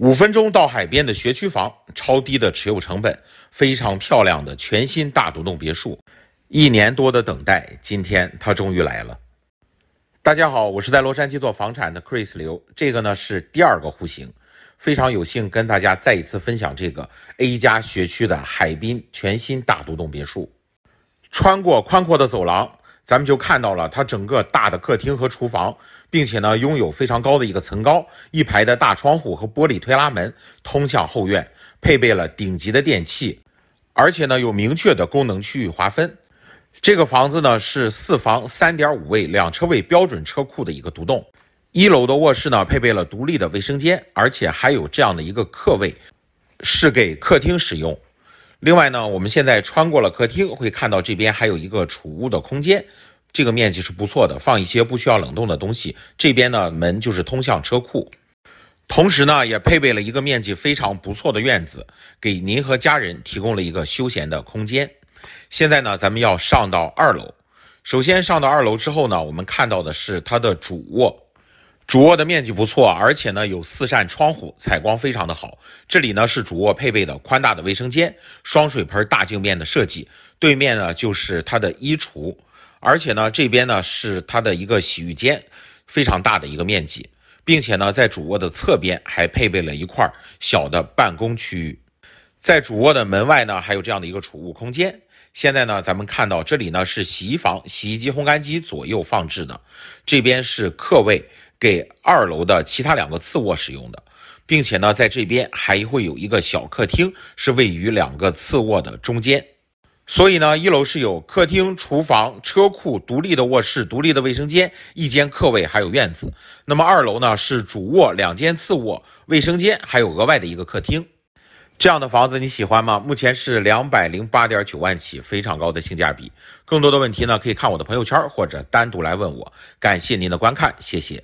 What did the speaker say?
五分钟到海边的学区房，超低的持有成本，非常漂亮的全新大独栋别墅，一年多的等待，今天它终于来了。大家好，我是在洛杉矶做房产的 Chris 刘，这个呢是第二个户型，非常有幸跟大家再一次分享这个 A 加学区的海滨全新大独栋别墅。穿过宽阔的走廊。咱们就看到了它整个大的客厅和厨房，并且呢拥有非常高的一个层高，一排的大窗户和玻璃推拉门通向后院，配备了顶级的电器，而且呢有明确的功能区域划分。这个房子呢是四房三点五卫两车位标准车库的一个独栋，一楼的卧室呢配备了独立的卫生间，而且还有这样的一个客卫，是给客厅使用。另外呢，我们现在穿过了客厅，会看到这边还有一个储物的空间，这个面积是不错的，放一些不需要冷冻的东西。这边呢门就是通向车库，同时呢也配备了一个面积非常不错的院子，给您和家人提供了一个休闲的空间。现在呢咱们要上到二楼，首先上到二楼之后呢，我们看到的是它的主卧。主卧的面积不错，而且呢有四扇窗户，采光非常的好。这里呢是主卧配备的宽大的卫生间，双水盆大镜面的设计。对面呢就是它的衣橱，而且呢这边呢是它的一个洗浴间，非常大的一个面积，并且呢在主卧的侧边还配备了一块小的办公区域。在主卧的门外呢还有这样的一个储物空间。现在呢咱们看到这里呢是洗衣房，洗衣机、烘干机左右放置的。这边是客卫。给二楼的其他两个次卧使用的，并且呢，在这边还会有一个小客厅，是位于两个次卧的中间。所以呢，一楼是有客厅、厨房、车库、独立的卧室、独立的卫生间、一间客卫，还有院子。那么二楼呢，是主卧、两间次卧、卫生间，还有额外的一个客厅。这样的房子你喜欢吗？目前是两百零八点九万起，非常高的性价比。更多的问题呢，可以看我的朋友圈或者单独来问我。感谢您的观看，谢谢。